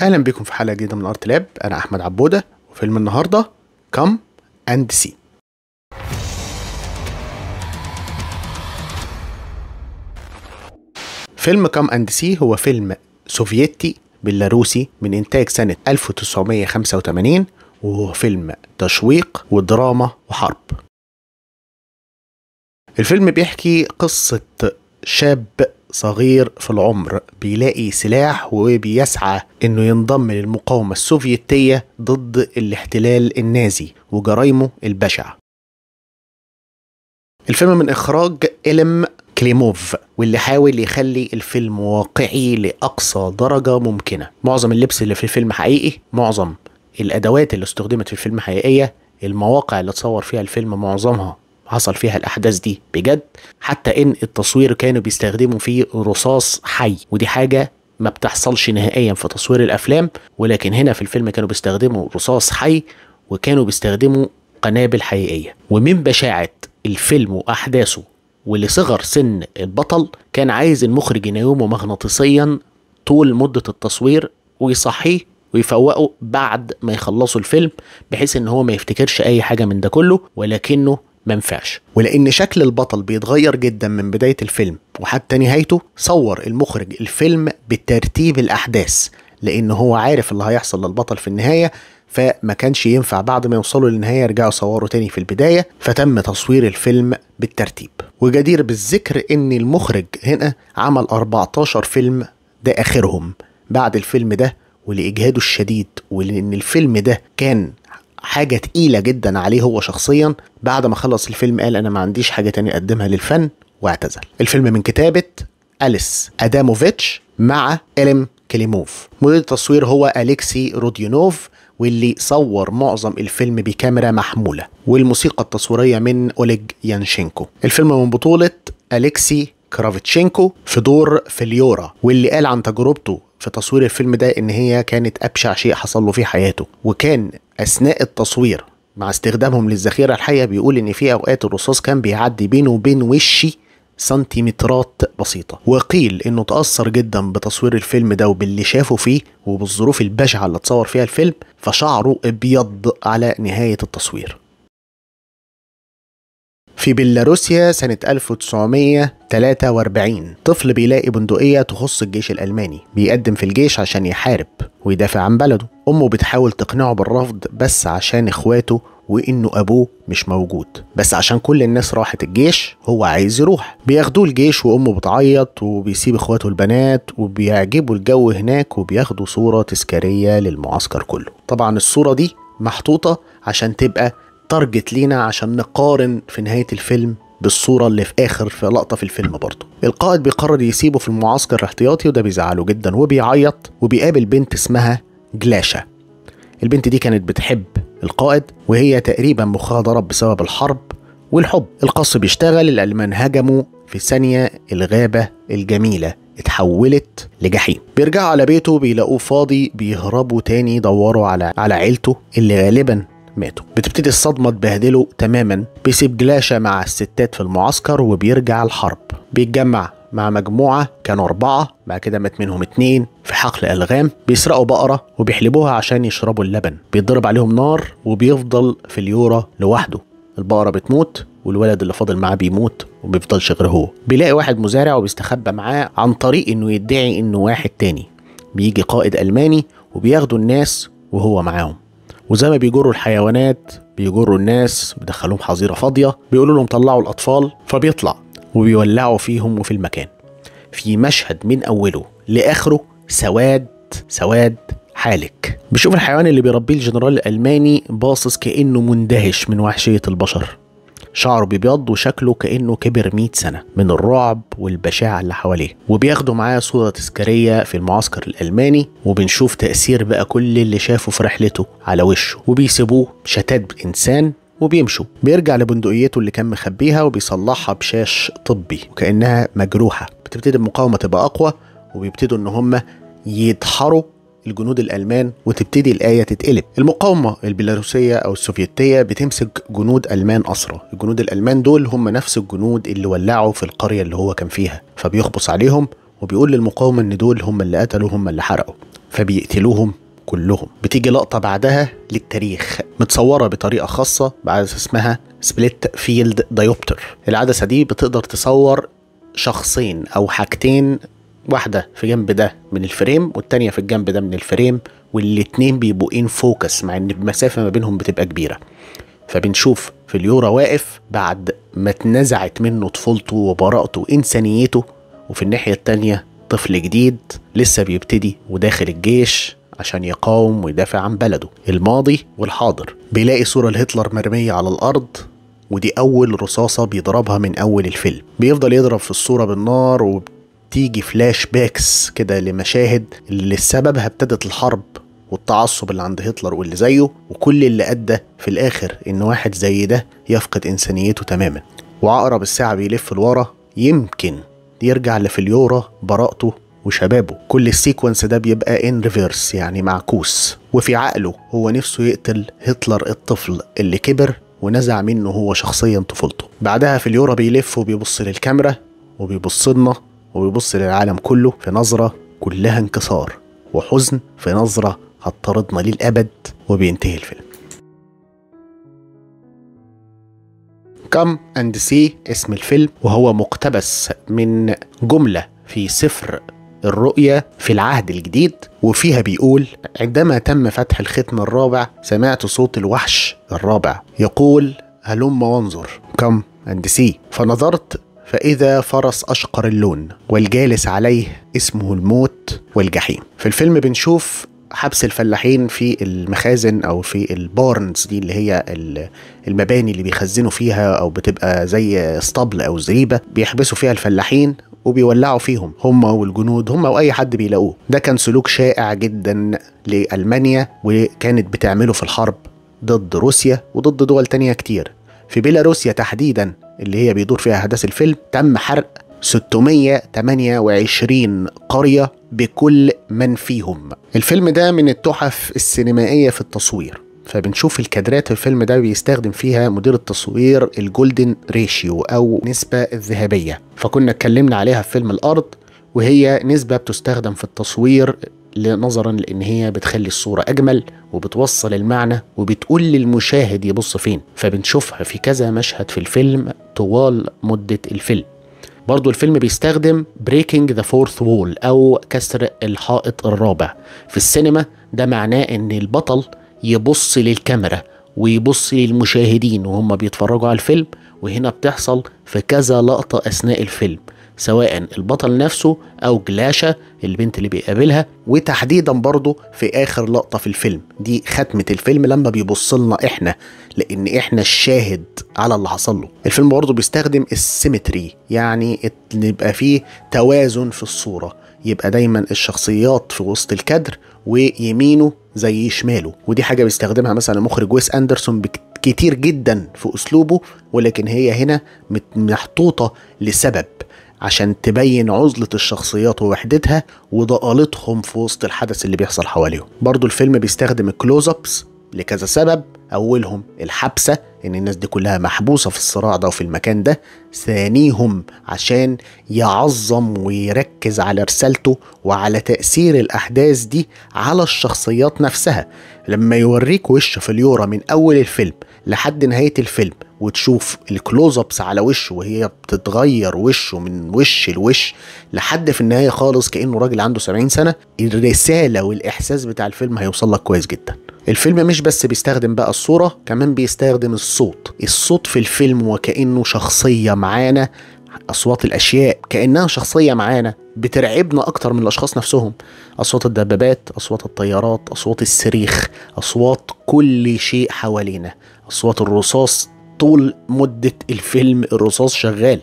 اهلا بكم في حلقه جديده من ارت لاب انا احمد عبوده وفيلم النهارده كم اند سي فيلم كم اند سي هو فيلم سوفيتي بيلاروسي من انتاج سنه 1985 وهو فيلم تشويق ودراما وحرب الفيلم بيحكي قصه شاب صغير في العمر بيلاقي سلاح وبيسعى انه ينضم للمقاومة السوفيتية ضد الاحتلال النازي وجرايمه البشعة الفيلم من اخراج إلم كليموف واللي حاول يخلي الفيلم واقعي لأقصى درجة ممكنة معظم اللبس اللي في الفيلم حقيقي معظم الأدوات اللي استخدمت في الفيلم حقيقية المواقع اللي اتصور فيها الفيلم معظمها حصل فيها الاحداث دي بجد حتى ان التصوير كانوا بيستخدموا فيه رصاص حي ودي حاجه ما بتحصلش نهائيا في تصوير الافلام ولكن هنا في الفيلم كانوا بيستخدموا رصاص حي وكانوا بيستخدموا قنابل حقيقيه ومن بشاعه الفيلم واحداثه ولصغر سن البطل كان عايز المخرج يناومه مغناطيسيا طول مده التصوير ويصحيه ويفوقه بعد ما يخلصوا الفيلم بحيث ان هو ما يفتكرش اي حاجه من ده كله ولكنه ما ينفعش ولان شكل البطل بيتغير جدا من بدايه الفيلم وحتى نهايته صور المخرج الفيلم بترتيب الاحداث لان هو عارف اللي هيحصل للبطل في النهايه فما كانش ينفع بعد ما يوصلوا للنهايه يرجعوا يصوروا تاني في البدايه فتم تصوير الفيلم بالترتيب وجدير بالذكر ان المخرج هنا عمل 14 فيلم ده اخرهم بعد الفيلم ده ولاجهاده الشديد ولان الفيلم ده كان حاجه تقيله جدا عليه هو شخصيا بعد ما خلص الفيلم قال انا ما عنديش حاجه تانية اقدمها للفن واعتزل الفيلم من كتابه أليس أداموفيتش مع إلم كليموف مدير التصوير هو أليكسي روديونوف واللي صور معظم الفيلم بكاميرا محمولة والموسيقى التصويرية من أوليج يانشينكو الفيلم من بطولة أليكسي كرافتشينكو في دور فيليورا واللي قال عن تجربته في تصوير الفيلم ده ان هي كانت ابشع شيء حصل له في حياته وكان اثناء التصوير مع استخدامهم للذخيره الحيه بيقول ان في اوقات الرصاص كان بيعدي بينه وبين وشي سنتيمترات بسيطة وقيل انه تأثر جدا بتصوير الفيلم ده وباللي شافه فيه وبالظروف البشعة اللي اتصور فيها الفيلم فشعره ابيض على نهاية التصوير في بيلاروسيا سنة 1943 طفل بيلاقي بندقية تخص الجيش الألماني بيقدم في الجيش عشان يحارب ويدافع عن بلده أمه بتحاول تقنعه بالرفض بس عشان إخواته وإنه أبوه مش موجود بس عشان كل الناس راحت الجيش هو عايز يروح بياخدوه الجيش وأمه بتعيط وبيسيب إخواته البنات وبيعجبوا الجو هناك وبياخدوا صورة تذكارية للمعسكر كله طبعا الصورة دي محطوطة عشان تبقى تارجت لينا عشان نقارن في نهاية الفيلم بالصورة اللي في آخر في لقطة في الفيلم برضه القائد بيقرر يسيبه في المعسكر الاحتياطي وده بيزعله جدا وبيعيط وبيقابل بنت اسمها جلاشا البنت دي كانت بتحب القائد وهي تقريبا مخادرة بسبب الحرب والحب القص بيشتغل الألمان هجموا في ثانية الغابة الجميلة اتحولت لجحيم بيرجعوا على بيته بيلاقوه فاضي بيهربوا تاني يدوروا على على عيلته اللي غالبا ماتوا بتبتدي الصدمة تبهدله تماما بيسيب جلاشة مع الستات في المعسكر وبيرجع الحرب بيتجمع مع مجموعة كانوا أربعة بعد كده مات منهم اتنين في حقل ألغام بيسرقوا بقرة وبيحلبوها عشان يشربوا اللبن بيتضرب عليهم نار وبيفضل في اليورا لوحده البقرة بتموت والولد اللي فاضل معاه بيموت بيفضلش غير هو بيلاقي واحد مزارع وبيستخبى معاه عن طريق انه يدعي انه واحد تاني بيجي قائد ألماني وبياخدوا الناس وهو معاهم وزي ما بيجروا الحيوانات بيجروا الناس بيدخلوهم حظيره فاضيه بيقولوا لهم طلعوا الاطفال فبيطلع وبيولعوا فيهم وفي المكان في مشهد من اوله لاخره سواد سواد حالك بشوف الحيوان اللي بيربيه الجنرال الالماني باصص كانه مندهش من وحشيه البشر شعره بيبيض وشكله كانه كبر 100 سنه من الرعب والبشاعه اللي حواليه وبياخدوا معاه صوره تذكاريه في المعسكر الالماني وبنشوف تاثير بقى كل اللي شافه في رحلته على وشه وبيسيبوه شتات انسان وبيمشوا بيرجع لبندقيته اللي كان مخبيها وبيصلحها بشاش طبي وكانها مجروحه بتبتدي المقاومه تبقى اقوى وبيبتدوا ان هم يدحروا الجنود الألمان وتبتدي الآية تتقلب المقاومة البيلاروسية أو السوفيتية بتمسك جنود ألمان أسرى الجنود الألمان دول هم نفس الجنود اللي ولعوا في القرية اللي هو كان فيها فبيخبص عليهم وبيقول للمقاومة إن دول هم اللي قتلوا هم اللي حرقوا فبيقتلوهم كلهم بتيجي لقطة بعدها للتاريخ متصورة بطريقة خاصة بعدسة اسمها سبليت فيلد دايوبتر العدسة دي بتقدر تصور شخصين أو حاجتين واحدة في جنب ده من الفريم والتانية في الجنب ده من الفريم والاتنين بيبقوا ان فوكس مع ان المسافة ما بينهم بتبقى كبيرة فبنشوف في اليورا واقف بعد ما اتنزعت منه طفولته وبراءته وإنسانيته وفي الناحية التانية طفل جديد لسه بيبتدي وداخل الجيش عشان يقاوم ويدافع عن بلده الماضي والحاضر بيلاقي صورة لهتلر مرمية على الأرض ودي أول رصاصة بيضربها من أول الفيلم بيفضل يضرب في الصورة بالنار وبت تيجي فلاش باكس كده لمشاهد اللي سببها ابتدت الحرب والتعصب اللي عند هتلر واللي زيه وكل اللي أدى في الآخر إن واحد زي ده يفقد إنسانيته تماما وعقرب الساعة بيلف لورا يمكن يرجع لفليورا براءته وشبابه كل السيكونس ده بيبقى ان ريفيرس يعني معكوس وفي عقله هو نفسه يقتل هتلر الطفل اللي كبر ونزع منه هو شخصيا طفولته بعدها في اليورا بيلف وبيبص للكاميرا وبيبص لنا وبيبص للعالم كله في نظرة كلها انكسار وحزن في نظرة هتطردنا للأبد وبينتهي الفيلم كم اند سي اسم الفيلم وهو مقتبس من جملة في سفر الرؤية في العهد الجديد وفيها بيقول عندما تم فتح الختم الرابع سمعت صوت الوحش الرابع يقول هلم وانظر كم اند سي فنظرت فإذا فرس أشقر اللون والجالس عليه اسمه الموت والجحيم في الفيلم بنشوف حبس الفلاحين في المخازن او في البارنز دي اللي هي المباني اللي بيخزنوا فيها او بتبقى زي اسطبل او زريبه بيحبسوا فيها الفلاحين وبيولعوا فيهم هم والجنود هم واي حد بيلاقوه ده كان سلوك شائع جدا لالمانيا وكانت بتعمله في الحرب ضد روسيا وضد دول تانية كتير في بيلاروسيا تحديدا اللي هي بيدور فيها احداث الفيلم تم حرق 628 قرية بكل من فيهم الفيلم ده من التحف السينمائية في التصوير فبنشوف الكادرات في الفيلم ده بيستخدم فيها مدير التصوير الجولدن ريشيو أو نسبة الذهبية فكنا اتكلمنا عليها في فيلم الأرض وهي نسبة بتستخدم في التصوير نظرا لان هي بتخلي الصوره اجمل وبتوصل المعنى وبتقول للمشاهد يبص فين فبنشوفها في كذا مشهد في الفيلم طوال مده الفيلم برضو الفيلم بيستخدم بريكنج ذا فورث وول او كسر الحائط الرابع في السينما ده معناه ان البطل يبص للكاميرا ويبص للمشاهدين وهم بيتفرجوا على الفيلم وهنا بتحصل في كذا لقطة أثناء الفيلم سواء البطل نفسه او جلاشا البنت اللي بيقابلها وتحديدا برضه في اخر لقطه في الفيلم دي ختمه الفيلم لما بيبص لنا احنا لان احنا الشاهد على اللي حصل له الفيلم برضه بيستخدم السيمتري يعني يبقى فيه توازن في الصوره يبقى دايما الشخصيات في وسط الكادر ويمينه زي شماله ودي حاجه بيستخدمها مثلا مخرج ويس اندرسون كتير جدا في اسلوبه ولكن هي هنا محطوطه لسبب عشان تبين عزلة الشخصيات ووحدتها وضقالتهم في وسط الحدث اللي بيحصل حواليهم برضو الفيلم بيستخدم الكلوز أبس لكذا سبب أولهم الحبسة إن الناس دي كلها محبوسة في الصراع ده وفي المكان ده ثانيهم عشان يعظم ويركز على رسالته وعلى تأثير الأحداث دي على الشخصيات نفسها لما يوريك وش في اليورا من أول الفيلم لحد نهاية الفيلم وتشوف الكلوز ابس على وشه وهي بتتغير وشه من وش لوش لحد في النهايه خالص كانه راجل عنده 70 سنه الرساله والاحساس بتاع الفيلم هيوصل لك كويس جدا الفيلم مش بس بيستخدم بقى الصوره كمان بيستخدم الصوت الصوت في الفيلم وكانه شخصيه معانا اصوات الاشياء كانها شخصيه معانا بترعبنا اكتر من الاشخاص نفسهم اصوات الدبابات اصوات الطيارات اصوات الصريخ اصوات كل شيء حوالينا اصوات الرصاص طول مدة الفيلم الرصاص شغال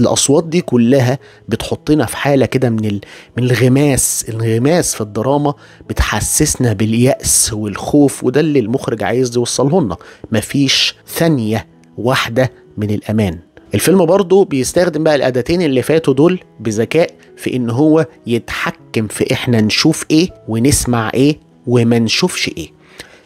الاصوات دي كلها بتحطنا في حالة كده من ال... من الغماس الغماس في الدراما بتحسسنا باليأس والخوف وده اللي المخرج عايز يوصله لنا مفيش ثانية واحدة من الامان الفيلم برضه بيستخدم بقى الاداتين اللي فاتوا دول بذكاء في ان هو يتحكم في احنا نشوف ايه ونسمع ايه وما نشوفش ايه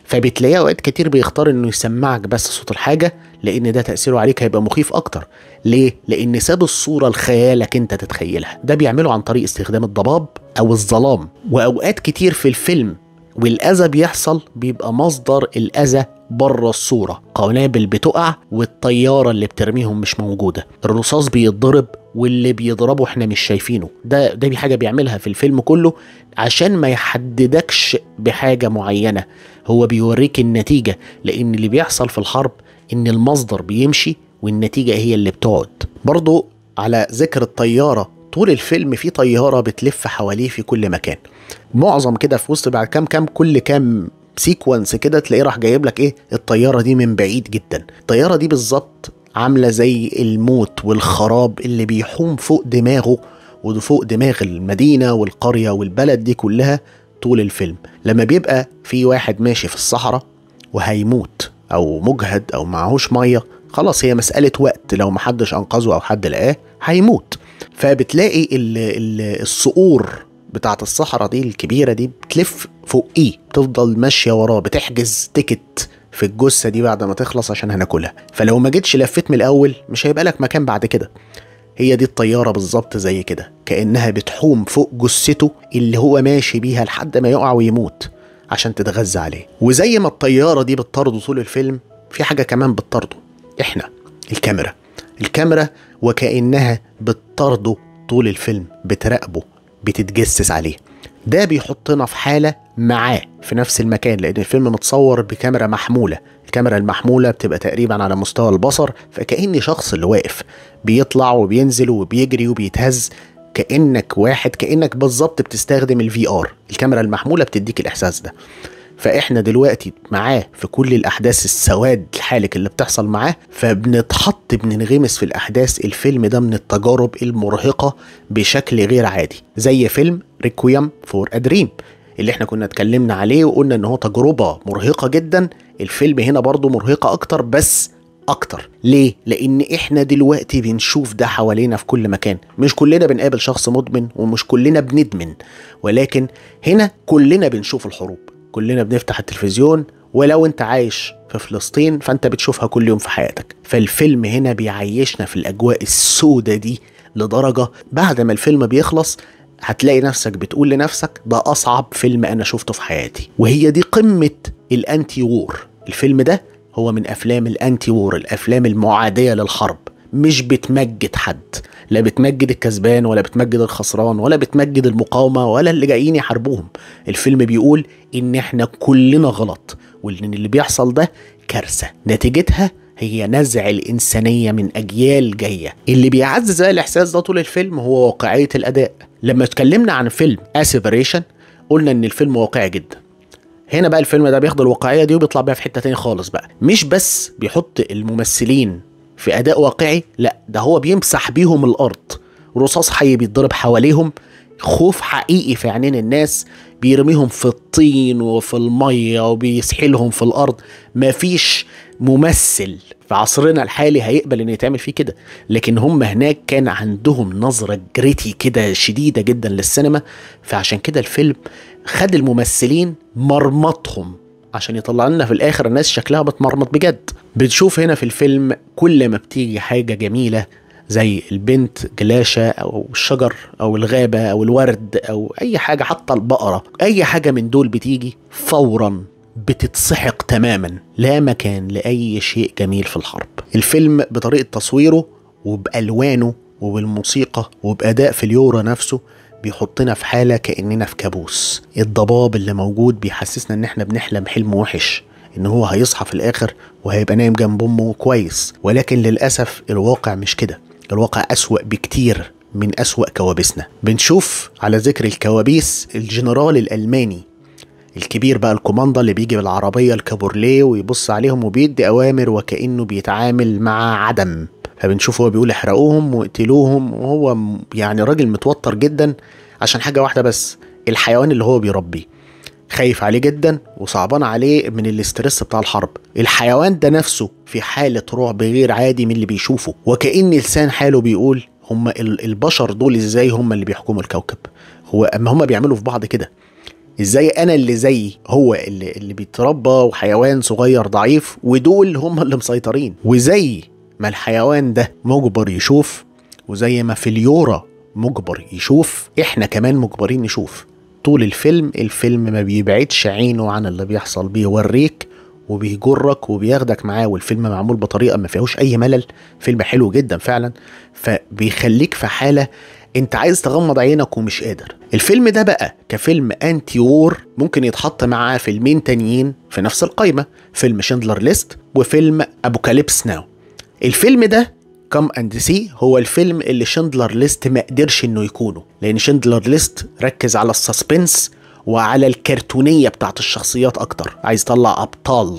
فبتلاقيه اوقات كتير بيختار انه يسمعك بس صوت الحاجه لان ده تاثيره عليك هيبقى مخيف اكتر ليه لان ساب الصوره لخيالك انت تتخيلها ده بيعمله عن طريق استخدام الضباب او الظلام واوقات كتير في الفيلم والاذى بيحصل بيبقى مصدر الاذى بره الصورة قنابل بتقع والطيارة اللي بترميهم مش موجودة الرصاص بيتضرب واللي بيضربه احنا مش شايفينه ده ده حاجه بيعملها في الفيلم كله عشان ما يحددكش بحاجه معينه هو بيوريك النتيجه لان اللي بيحصل في الحرب ان المصدر بيمشي والنتيجه هي اللي بتقعد برضو على ذكر الطياره طول الفيلم في طياره بتلف حواليه في كل مكان معظم كده في وسط بعد كام كام كل كام سيكونس كده تلاقيه راح جايب لك ايه الطياره دي من بعيد جدا الطياره دي بالظبط عامله زي الموت والخراب اللي بيحوم فوق دماغه وفوق دماغ المدينه والقريه والبلد دي كلها طول الفيلم لما بيبقى في واحد ماشي في الصحراء وهيموت او مجهد او معهوش ميه خلاص هي مساله وقت لو محدش انقذه او حد لقاه هيموت فبتلاقي الصقور بتاعت الصحراء دي الكبيرة دي بتلف فوقيه تفضل ماشيه وراه بتحجز تيكت في الجثه دي بعد ما تخلص عشان هناكلها فلو ما جيتش لفيت من الاول مش هيبقى لك مكان بعد كده هي دي الطياره بالظبط زي كده كانها بتحوم فوق جثته اللي هو ماشي بيها لحد ما يقع ويموت عشان تتغذى عليه وزي ما الطياره دي بتطارده طول الفيلم في حاجه كمان بتطارده احنا الكاميرا الكاميرا وكانها بتطارده طول الفيلم بتراقبه بتتجسس عليه ده بيحطنا في حاله معاه في نفس المكان لان الفيلم متصور بكاميرا محموله الكاميرا المحموله بتبقى تقريبا على مستوى البصر فكأن شخص اللي واقف بيطلع وبينزل وبيجري وبيتهز كأنك واحد كأنك بالظبط بتستخدم الفي ار الكاميرا المحموله بتديك الاحساس ده فاحنا دلوقتي معاه في كل الاحداث السواد الحالك اللي بتحصل معاه فبنتحط بننغمس في الاحداث الفيلم ده من التجارب المرهقه بشكل غير عادي زي فيلم ريكويم فور ادريم اللي احنا كنا اتكلمنا عليه وقلنا ان هو تجربه مرهقه جدا الفيلم هنا برضه مرهقه اكتر بس اكتر ليه لان احنا دلوقتي بنشوف ده حوالينا في كل مكان مش كلنا بنقابل شخص مدمن ومش كلنا بندمن ولكن هنا كلنا بنشوف الحروب كلنا بنفتح التلفزيون ولو انت عايش في فلسطين فانت بتشوفها كل يوم في حياتك فالفيلم هنا بيعيشنا في الاجواء السودة دي لدرجة بعد ما الفيلم بيخلص هتلاقي نفسك بتقول لنفسك ده اصعب فيلم انا شفته في حياتي وهي دي قمه الانتي وور الفيلم ده هو من افلام الانتي وور الافلام المعاديه للحرب مش بتمجد حد لا بتمجد الكسبان ولا بتمجد الخسران ولا بتمجد المقاومه ولا اللي جايين يحاربوهم الفيلم بيقول ان احنا كلنا غلط وان اللي بيحصل ده كارثه نتيجتها هي نزع الإنسانية من أجيال جاية اللي بيعزز الإحساس ده طول الفيلم هو واقعية الأداء لما اتكلمنا عن فيلم اسيفريشن قلنا ان الفيلم واقعي جدا هنا بقى الفيلم ده بياخد الواقعيه دي وبيطلع بيها في حته تاني خالص بقى مش بس بيحط الممثلين في اداء واقعي لا ده هو بيمسح بيهم الارض رصاص حي بيتضرب حواليهم خوف حقيقي في عينين الناس بيرميهم في الطين وفي الميه وبيسحلهم في الارض مفيش ممثل في عصرنا الحالي هيقبل ان يتعمل فيه كده لكن هم هناك كان عندهم نظره جريتي كده شديده جدا للسينما فعشان كده الفيلم خد الممثلين مرمطهم عشان يطلع لنا في الاخر الناس شكلها بتمرمط بجد بنشوف هنا في الفيلم كل ما بتيجي حاجه جميله زي البنت جلاشة أو الشجر أو الغابة أو الورد أو أي حاجة حتى البقرة أي حاجة من دول بتيجي فورا بتتسحق تماما لا مكان لأي شيء جميل في الحرب الفيلم بطريقة تصويره وبألوانه وبالموسيقى وبأداء في اليورو نفسه بيحطنا في حالة كأننا في كابوس الضباب اللي موجود بيحسسنا ان احنا بنحلم حلم وحش ان هو هيصحى في الاخر وهيبقى نايم جنب امه كويس ولكن للاسف الواقع مش كده الواقع اسوأ بكتير من اسوأ كوابيسنا بنشوف على ذكر الكوابيس الجنرال الالماني الكبير بقى الكوماندا اللي بيجي بالعربية الكابورليه ويبص عليهم وبيدي أوامر وكأنه بيتعامل مع عدم فبنشوف هو بيقول احرقوهم واقتلوهم وهو يعني راجل متوتر جدا عشان حاجة واحدة بس الحيوان اللي هو بيربيه خايف عليه جدا وصعبان عليه من الاسترس بتاع الحرب الحيوان ده نفسه في حالة رعب غير عادي من اللي بيشوفه وكأن لسان حاله بيقول هم البشر دول ازاي هم اللي بيحكموا الكوكب هو اما هم بيعملوا في بعض كده ازاي انا اللي زيي هو اللي اللي بيتربى وحيوان صغير ضعيف ودول هم اللي مسيطرين وزي ما الحيوان ده مجبر يشوف وزي ما فليورا مجبر يشوف احنا كمان مجبرين نشوف طول الفيلم الفيلم ما بيبعدش عينه عن اللي بيحصل بيوريك وبيجرك وبياخدك معاه والفيلم معمول بطريقه ما فيهوش اي ملل فيلم حلو جدا فعلا فبيخليك في حاله انت عايز تغمض عينك ومش قادر الفيلم ده بقى كفيلم انتي وور ممكن يتحط معاه فيلمين تانيين في نفس القايمه فيلم شندلر ليست وفيلم ابوكاليبس ناو الفيلم ده كم اند سي هو الفيلم اللي شندلر ليست ما قدرش انه يكونه لان شندلر ليست ركز على السسبنس وعلى الكرتونيه بتاعت الشخصيات اكتر عايز يطلع ابطال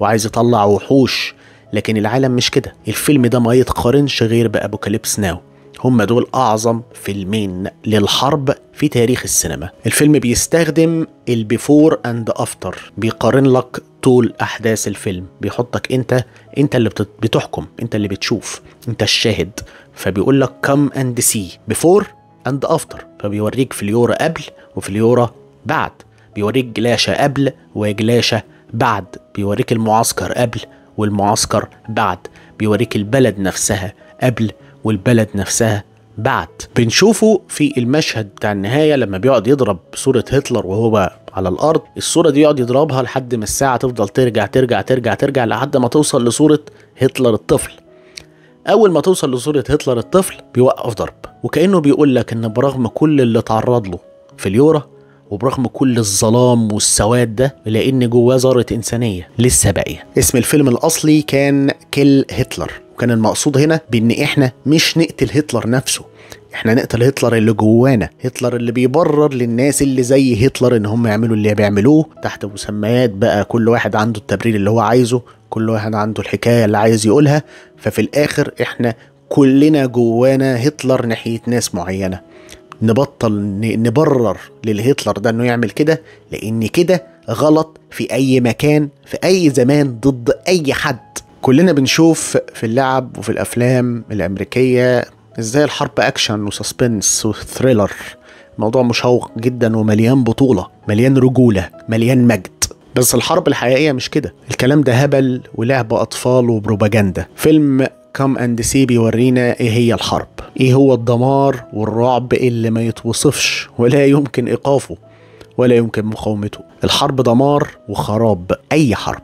وعايز يطلع وحوش لكن العالم مش كده الفيلم ده ما يتقارنش غير بابوكاليبس ناو هم دول أعظم فيلمين للحرب في تاريخ السينما الفيلم بيستخدم البيفور أند أفتر بيقارن لك طول أحداث الفيلم بيحطك أنت أنت اللي بتحكم أنت اللي بتشوف أنت الشاهد فبيقول لك كم أند سي بيفور أند أفتر فبيوريك في اليورا قبل وفي اليورا بعد بيوريك جلاشة قبل وجلاشة بعد بيوريك المعسكر قبل والمعسكر بعد بيوريك البلد نفسها قبل والبلد نفسها بعد بنشوفه في المشهد بتاع النهاية لما بيقعد يضرب صورة هتلر وهو على الأرض الصورة دي يقعد يضربها لحد ما الساعة تفضل ترجع ترجع ترجع ترجع لحد ما توصل لصورة هتلر الطفل أول ما توصل لصورة هتلر الطفل بيوقف ضرب وكأنه بيقول لك إن برغم كل اللي اتعرض له في اليورا وبرغم كل الظلام والسواد ده لان جواه ذره انسانيه لسه باقيه اسم الفيلم الاصلي كان كل هتلر وكان المقصود هنا بان احنا مش نقتل هتلر نفسه احنا نقتل هتلر اللي جوانا هتلر اللي بيبرر للناس اللي زي هتلر ان هم يعملوا اللي بيعملوه تحت مسميات بقى كل واحد عنده التبرير اللي هو عايزه كل واحد عنده الحكايه اللي عايز يقولها ففي الاخر احنا كلنا جوانا هتلر ناحيه ناس معينه نبطل نبرر للهتلر ده انه يعمل كده لان كده غلط في اي مكان في اي زمان ضد اي حد كلنا بنشوف في اللعب وفي الافلام الامريكيه ازاي الحرب اكشن وسسبنس وثريلر موضوع مشوق جدا ومليان بطوله مليان رجوله مليان مجد بس الحرب الحقيقيه مش كده الكلام ده هبل ولعب اطفال وبروباجندا فيلم كم اند سي بيورينا ايه هي الحرب ايه هو الدمار والرعب اللي ما يتوصفش ولا يمكن ايقافه ولا يمكن مقاومته الحرب دمار وخراب اي حرب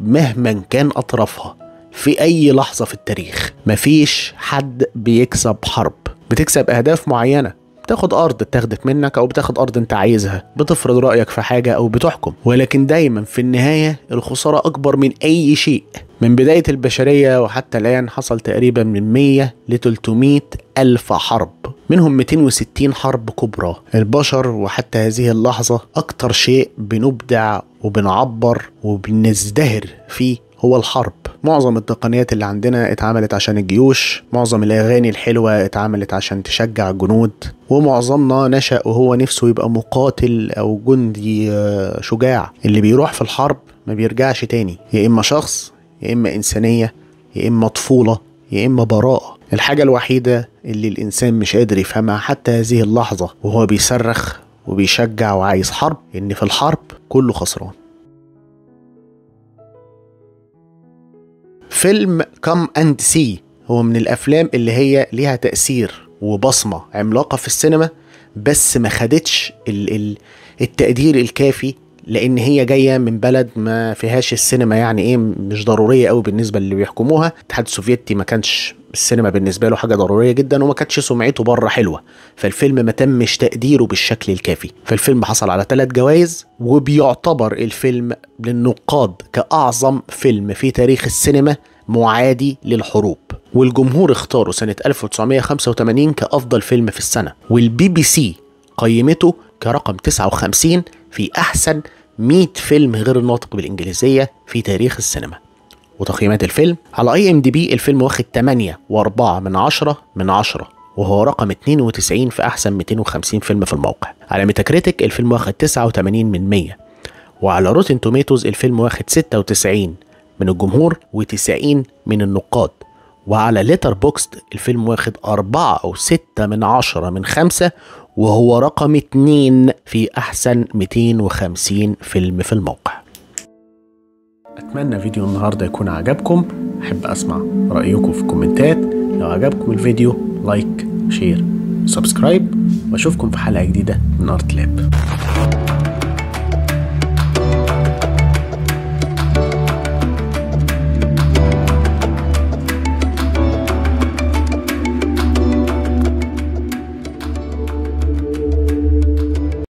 مهما كان اطرافها في اي لحظه في التاريخ مفيش حد بيكسب حرب بتكسب اهداف معينه بتاخد ارض اتاخدت منك او بتاخد ارض انت عايزها بتفرض رايك في حاجه او بتحكم ولكن دايما في النهايه الخساره اكبر من اي شيء من بداية البشرية وحتى الآن حصل تقريبا من 100 ل 300 ألف حرب منهم 260 حرب كبرى البشر وحتى هذه اللحظة أكتر شيء بنبدع وبنعبر وبنزدهر فيه هو الحرب معظم التقنيات اللي عندنا اتعملت عشان الجيوش معظم الأغاني الحلوة اتعملت عشان تشجع الجنود ومعظمنا نشأ وهو نفسه يبقى مقاتل أو جندي آه، شجاع اللي بيروح في الحرب ما بيرجعش تاني يا إما شخص يا إما إنسانية يا إما طفولة يا إما براءة الحاجة الوحيدة اللي الإنسان مش قادر يفهمها حتى هذه اللحظة وهو بيصرخ وبيشجع وعايز حرب إن في الحرب كله خسران فيلم كم اند سي هو من الافلام اللي هي ليها تاثير وبصمه عملاقه في السينما بس ما خدتش ال ال التقدير الكافي لان هي جايه من بلد ما فيهاش السينما يعني ايه مش ضروريه قوي بالنسبه اللي بيحكموها الاتحاد السوفيتي ما كانش السينما بالنسبه له حاجه ضروريه جدا وما كانتش سمعته بره حلوه فالفيلم ما تمش تقديره بالشكل الكافي فالفيلم حصل على ثلاث جوائز وبيعتبر الفيلم للنقاد كاعظم فيلم في تاريخ السينما معادي للحروب والجمهور اختاره سنة 1985 كأفضل فيلم في السنة والبي بي سي قيمته كرقم 59 في أحسن 100 فيلم غير الناطق بالإنجليزية في تاريخ السينما وتقييمات الفيلم على اي ام دي بي الفيلم واخد 8 و4 من 10 من 10 وهو رقم 92 في احسن 250 فيلم في الموقع على كريتيك الفيلم واخد 89 من 100 وعلى روتين توميتوز الفيلم واخد 96 من الجمهور و90 من النقاد وعلى ليتر بوكست الفيلم واخد 4 أو 6 من 10 من 5 وهو رقم اتنين في أحسن 250 فيلم في الموقع أتمنى فيديو النهاردة يكون عجبكم أحب أسمع رأيكم في الكومنتات لو عجبكم الفيديو لايك شير سبسكرايب وأشوفكم في حلقة جديدة من أرت لاب